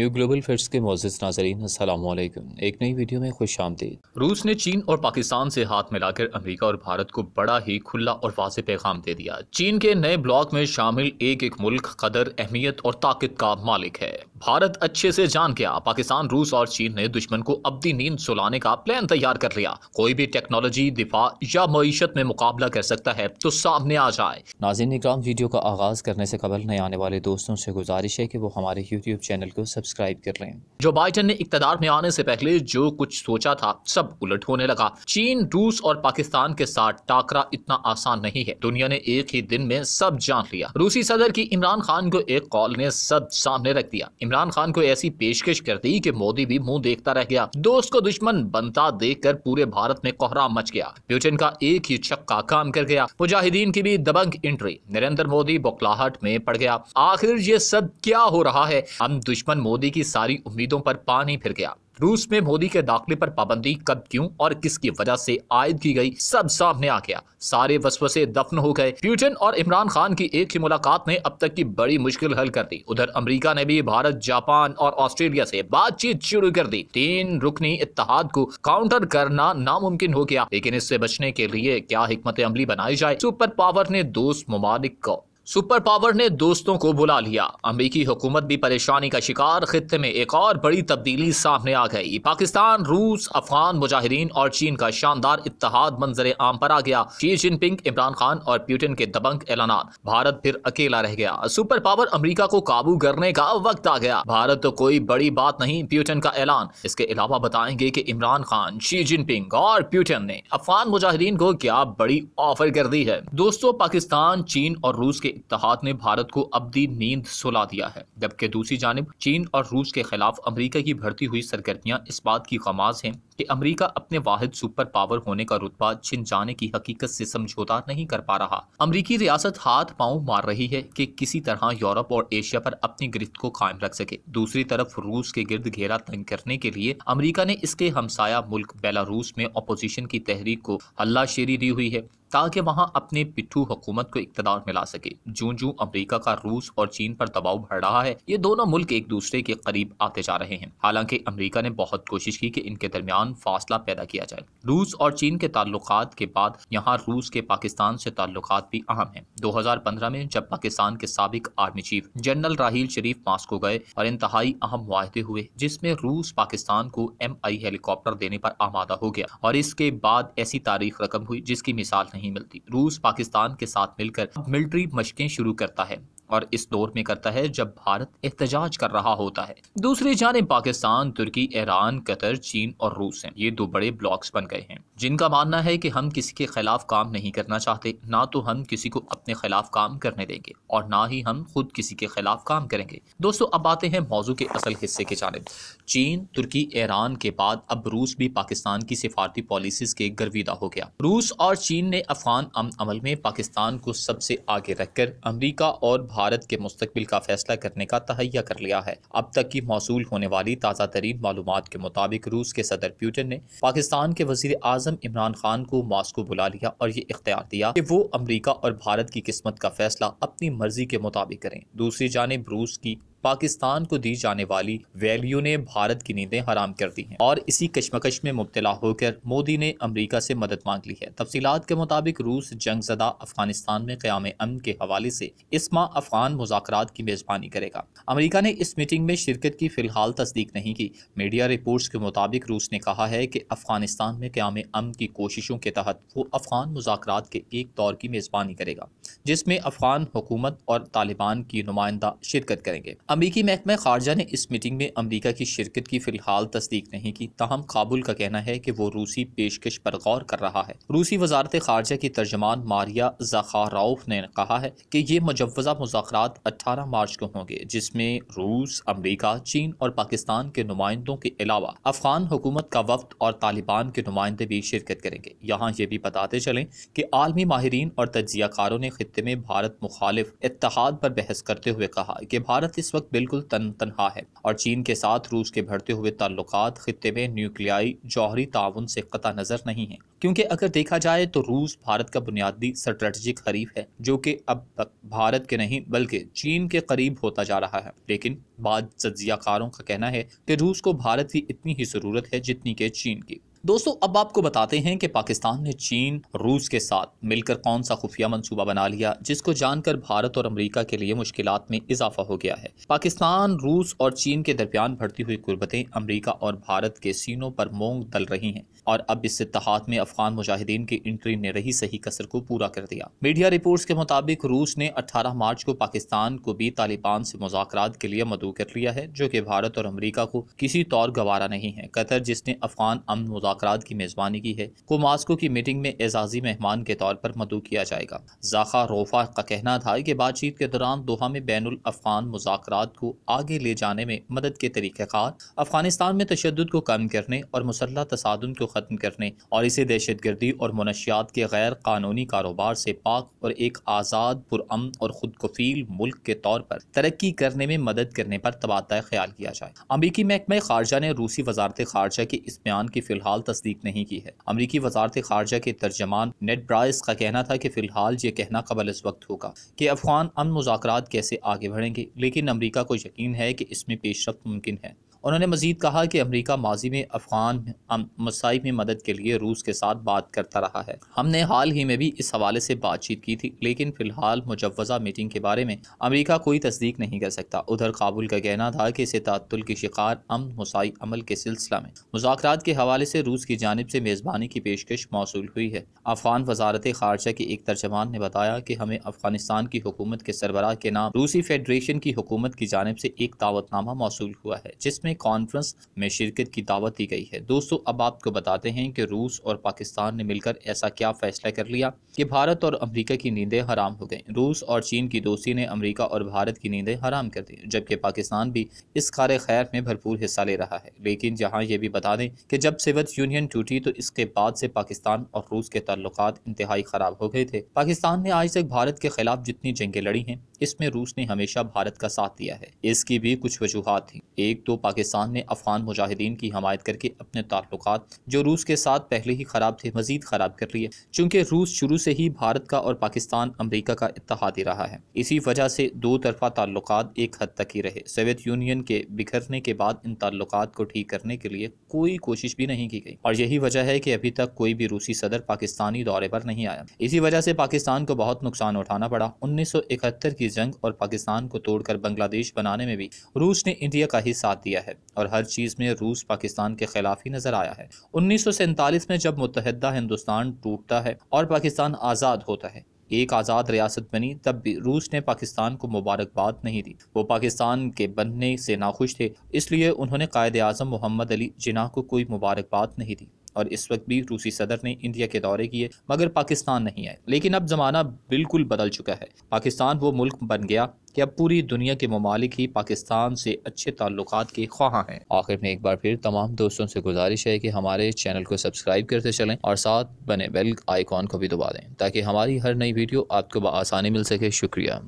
new global facts के मोजिज नाजरीन असलम एक नई वीडियो में खुश आमदीद रूस ने चीन और पाकिस्तान से हाथ मिलाकर अमेरिका और भारत को बड़ा ही खुला और वाज पैगाम दे दिया चीन के नए ब्लॉक में शामिल एक एक मुल्क कदर अहमियत और ताकत का मालिक है भारत अच्छे से जान गया पाकिस्तान रूस और चीन ने दुश्मन को अबदी नींद सुलाने का प्लान तैयार कर लिया कोई भी टेक्नोलॉजी दिफा या मीशत में मुकाबला कर सकता है तो सामने आ जाए नाजिन इक्राम वीडियो का आगाज करने से कबल नए आने वाले दोस्तों से गुजारिश है कि वो हमारे यूट्यूब चैनल को सब्सक्राइब कर लें जो बाइडन ने इकतदार में आने से पहले जो कुछ सोचा था सब उलट होने लगा चीन रूस और पाकिस्तान के साथ टाकरा इतना आसान नहीं है दुनिया ने एक ही दिन में सब जान लिया रूसी सदर की इमरान खान को एक कॉल ने सब सामने रख दिया इमरान खान को ऐसी पेशकश कर दी कि मोदी भी मुंह देखता रह गया दोस्त को दुश्मन बनता देख कर पूरे भारत में कोहरा मच गया प्यूटिन का एक ही छक्का काम कर गया मुजाहिदीन की भी दबंग एंट्री नरेंद्र मोदी बोकलाहट में पड़ गया आखिर ये सब क्या हो रहा है हम दुश्मन मोदी की सारी उम्मीदों पर पानी फिर गया रूस में मोदी के दाखिले पर पाबंदी कब क्यों और किसकी वजह से आयद की गई सब सामने आ गया सारे वसवसे दफन हो गए प्यूटन और इमरान खान की एक ही मुलाकात ने अब तक की बड़ी मुश्किल हल कर दी उधर अमरीका ने भी भारत जापान और ऑस्ट्रेलिया से बातचीत शुरू कर दी तीन रुकनी इतिहाद को काउंटर करना नामुमकिन हो गया लेकिन इससे बचने के लिए क्या हमत अमली बनाई जाए सुपर पावर ने दोस्त ममालिक को सुपर पावर ने दोस्तों को बुला लिया अमरीकी हुकूमत भी परेशानी का शिकार खत्े में एक और बड़ी तब्दीली सामने आ गई पाकिस्तान रूस अफगान मुजाहिदीन और चीन का शानदार इतिहाद मंजर आम पर आ गया शी जिनपिंग इमरान खान और प्यूटिन के दबंग ऐलान भारत फिर अकेला रह गया सुपर पावर अमरीका को काबू करने का वक्त आ गया भारत तो कोई बड़ी बात नहीं प्यूटन का ऐलान इसके अलावा बताएंगे की इमरान खान शी जिनपिंग और प्यूटन ने अफगान मुजाहिदीन को क्या बड़ी ऑफर कर दी है दोस्तों पाकिस्तान चीन और रूस के इतिहाद ने भारत को अबदी नींद सुला दिया है जबकि दूसरी जानब चीन और रूस के खिलाफ अमरीका की भर्ती हुई सरगर्मियाँ इस बात की खमाज हैं कि अमरीका अपने वाहिद सुपर पावर होने का रुतबा छिन जाने की हकीकत से समझौता नहीं कर पा रहा अमरीकी रियासत हाथ पाँव मार रही है कि किसी तरह यूरोप और एशिया पर अपनी गिरफ्त को कायम रख सके दूसरी तरफ रूस के गिर्द घेरा तंग करने के लिए अमरीका ने इसके हमसाया मुल्क बेलारूस में अपोजिशन की तहरीक को शेरी दी हुई है ताकि वहाँ अपने पिट्ठू हुकूमत को इकतदार मिला सके जू जू अमरीका का रूस और चीन पर दबाव बढ़ रहा है ये दोनों मुल्क एक दूसरे के करीब आते जा रहे हैं हालांकि अमरीका ने बहुत कोशिश की कि इनके दरमियान फासला पैदा किया जाए रूस और चीन के ताल्लुक के बाद यहाँ रूस के पाकिस्तान से ताल्लुक भी अहम है दो हजार पंद्रह में जब पाकिस्तान के सबक army chief general Raheel Sharif Moscow गए और इंतहाई अहम माहदे हुए जिसमें रूस पाकिस्तान को एम आई हेलीकॉप्टर देने पर आमादा हो गया और इसके बाद ऐसी तारीख रकम हुई जिसकी मिसाल नहीं नहीं मिलती रूस पाकिस्तान के साथ मिलकर मिलिट्री मशकें शुरू करता है और इस दौर में करता है जब भारत एहतजाज कर रहा होता है दूसरी जानब पाकिस्तान तुर्की ईरान कतर चीन और रूस हैं ये दो बड़े ब्लॉक्स बन गए हैं जिनका मानना है कि हम किसी के खिलाफ काम नहीं करना चाहते ना तो हम किसी को अपने खिलाफ काम करने देंगे और ना ही हम खुद किसी के खिलाफ काम करेंगे दोस्तों अब आते हैं मौजू के असल हिस्से के जानब चीन तुर्की ईरान के बाद अब रूस भी पाकिस्तान की सिफारती पॉलिसीज के गर्विदा हो गया रूस और चीन ने अफगान अमल में पाकिस्तान को सबसे आगे रखकर अमरीका और भारत के मुस्तबिल का फैसला करने का तहैया कर लिया है अब तक की मौसू होने वाली ताज़ा तरीन मालूम के मुताबिक रूस के सदर प्यूटन ने पाकिस्तान के वजीर आजम इमरान खान को मास्को बुला लिया और ये इख्तियार दिया कि वो अमरीका और भारत की किस्मत का फैसला अपनी मर्जी के मुताबिक करें दूसरी जानब रूस की पाकिस्तान को दी जाने वाली वैल्यू ने भारत की नींदें हराम कर दी हैं और इसी कश्मकश में मुबतला होकर मोदी ने अमरीका से मदद मांग ली है तफसीत के मुताबिक रूस जंग जदा अफगानिस्तान में क्याम अमन के हवाले से इस माह अफगान मुजात की मेजबानी करेगा अमरीका ने इस मीटिंग में शिरकत की फिलहाल तस्दीक नहीं की मीडिया रिपोर्ट्स के मुताबिक रूस ने कहा है कि अफगानिस्तान में क्याम अमन की कोशिशों के तहत वो अफगान मुजात के एक दौर की मेजबानी करेगा जिसमें अफगान हुकूमत और तालिबान की नुमाइंदा शिरकत करेंगे अमरीकी महकमा खारजा ने इस मीटिंग में अमरीका की शिरकत की फिलहाल तस्दीक नहीं की तहम काबुल का कहना है कि वो रूसी पेशकश पर गौर कर रहा है रूसी वजारत खारजा की तर्जमान मारिया जखाराउफ ने कहा है कि ये मुजवजा मुजाकर अठारह मार्च को होंगे जिसमें रूस अमरीका चीन और पाकिस्तान के नुमाइंदों के अलावा अफगान हुकूमत का वफद और तालिबान के नुमाइंदे भी शिरकत करेंगे यहाँ ये भी बताते चलें कि आलमी माहरीन और तजिया कारों ने खत्े में भारत मुखालिफ इतिहाद पर बहस करते हुए कहा कि भारत इस वक्त वक्त बिल्कुल तन तनहा है और चीन के साथ रूस के बढ़ते हुए ताल्लुक खत्े में न्यूक्लियाई जौहरी ताउन से कता नजर नहीं है क्योंकि अगर देखा जाए तो रूस भारत का बुनियादी स्ट्रेटजिक हरीफ है जो कि अब तक भारत के नहीं बल्कि चीन के करीब होता जा रहा है लेकिन बाद जजियाकारों का कहना है कि रूस को भारत की इतनी ही ज़रूरत है जितनी के चीन की दोस्तों अब आपको बताते हैं कि पाकिस्तान ने चीन रूस के साथ मिलकर कौन सा खुफिया मंसूबा बना लिया जिसको जानकर भारत और अमेरिका के लिए मुश्किल में इजाफा हो गया है पाकिस्तान रूस और चीन के दरमियान बढ़ती हुई गुर्बतें अमरीका और भारत के सीनों पर मोंग दल रही हैं और अब इस इतिहाद में अफगान मुजाहिदीन की एंट्री ने रही सही कसर को पूरा कर दिया मीडिया रिपोर्ट के मुताबिक रूस ने अठारह मार्च को पाकिस्तान को भी तालिबान से मुजाकर के लिए मदू कर लिया है जो कि भारत और अमरीका को किसी तौर गवारा नहीं है कतर जिसने अफगान अमन मुजाकर की मेज़बानी की है को मास्को की मीटिंग में एजाजी मेहमान के तौर पर मदू किया जाएगा जाखा रोफा का कहना था कि बातचीत के दौरान दोहा में बैन अफगान मुजाकर को आगे ले जाने में मदद के तरीक़ार अफगानिस्तान में तशद को कम करने और मुसल्ह तसादन को ख़त्म करने और इसे दहशत गर्दी और मनशियात के गैर कानूनी कारोबार से पाक और एक आज़ाद पुरम और खुद कफील मुल्क के तौर पर तरक्की करने में मदद करने पर तबादला ख्याल किया जाए अमरीकी महकमे खारजा ने रूसी वजारत खारजा के इस बयान की फिलहाल फिलहाल तस्दीक नहीं की है अमरीकी वजारत खारजा के तर्जमान नेट ब्राइस का कहना था कि फिलहाल ये कहना कबल इस वक्त होगा कि अफगान अमन मुजाक कैसे आगे बढ़ेंगे लेकिन अमरीका को यकीन है कि इसमें पेशरफ मुमकिन है उन्होंने मजीद कहा कि अमरीका माजी में अफगान मसाइब में मदद के लिए रूस के साथ बात करता रहा है हमने हाल ही में भी इस हवाले से बातचीत की थी लेकिन फिलहाल मुजवजा मीटिंग के बारे में अमरीका कोई तस्दीक नहीं कर सकता उधर काबुल का कहना था कि इसे तातुल की शिकार अम मसाई अमल के सिलसिला में मुजात के हवाले से रूस की जानब से मेज़बानी की पेशकश मौसू हुई है अफगान वजारत खारजा के एक तर्जमान ने बताया कि हमें अफगानिस्तान की हुकूमत के सरबराह के नाम रूसी फेडरेशन की हुकूमत की जानब से एक दावतनामा मौसू हुआ है जिसमें में कॉन्फ्रेंस में शिरकत की दावत दी गई है दोस्तों अब आपको बताते हैं कि रूस और पाकिस्तान ने मिलकर ऐसा क्या फैसला कर लिया कि भारत और अमरीका की नींदें हराम हो गई रूस और चीन की दोस्ती ने अमरीका और भारत की नींदें हराम कर दी जबकि पाकिस्तान भी इस खारे खैर में भरपूर हिस्सा ले रहा है लेकिन यहाँ ये भी बता दें कि जब सेवत यूनियन टूटी तो इसके बाद से पाकिस्तान और रूस के ताल्लुक इंतहाई खराब हो गए थे पाकिस्तान ने आज तक भारत के खिलाफ जितनी जंगें लड़ी हैं इसमें रूस ने हमेशा भारत का साथ दिया है इसकी भी कुछ वजूहत थी एक तो पाकिस्तान पाकिस्तान ने अफगान मुजाहिदीन की हमायत करके अपने ताल्लुक जो रूस के साथ पहले ही ख़राब थे मजीद ख़राब कर लिए चूंकि रूस शुरू से ही भारत का और पाकिस्तान अमरीका का इतिहादी रहा है इसी वजह से दो तरफा ताल्लुक एक हद तक ही रहे सोवियत यूनियन के बिखरने के बाद इन ताल्लुक को ठीक करने के लिए कोई कोशिश भी नहीं की गई और यही वजह है कि अभी तक कोई भी रूसी सदर पाकिस्तानी दौरे पर नहीं आया इसी वजह से पाकिस्तान को बहुत नुकसान उठाना पड़ा उन्नीस की जंग और पाकिस्तान को तोड़कर बांग्लादेश बनाने में भी रूस ने इंडिया का ही साथ दिया है है और हर चीज़ में रूस पाकिस्तान के खिलाफ ही नजर आया है उन्नीस में जब मुतहदा हिंदुस्तान टूटता है और पाकिस्तान आज़ाद होता है एक आज़ाद रियासत बनी तब भी रूस ने पाकिस्तान को मुबारकबाद नहीं दी वो पाकिस्तान के बनने से नाखुश थे इसलिए उन्होंने कायद अजम मोहम्मद अली जिना को कोई मुबारकबाद नहीं दी और इस वक्त भी रूसी सदर ने इंडिया के दौरे किए मगर पाकिस्तान नहीं आए लेकिन अब ज़माना बिल्कुल बदल चुका है पाकिस्तान वो मुल्क बन गया कि अब पूरी दुनिया के ममालिक ही पाकिस्तान से अच्छे ताल्लुक के ख्वाह हैं आखिर में एक बार फिर तमाम दोस्तों से गुजारिश है कि हमारे चैनल को सब्सक्राइब करते चलें और साथ बने बेल आइकॉन को भी दबा दें ताकि हमारी हर नई वीडियो आपको आसानी मिल सके शुक्रिया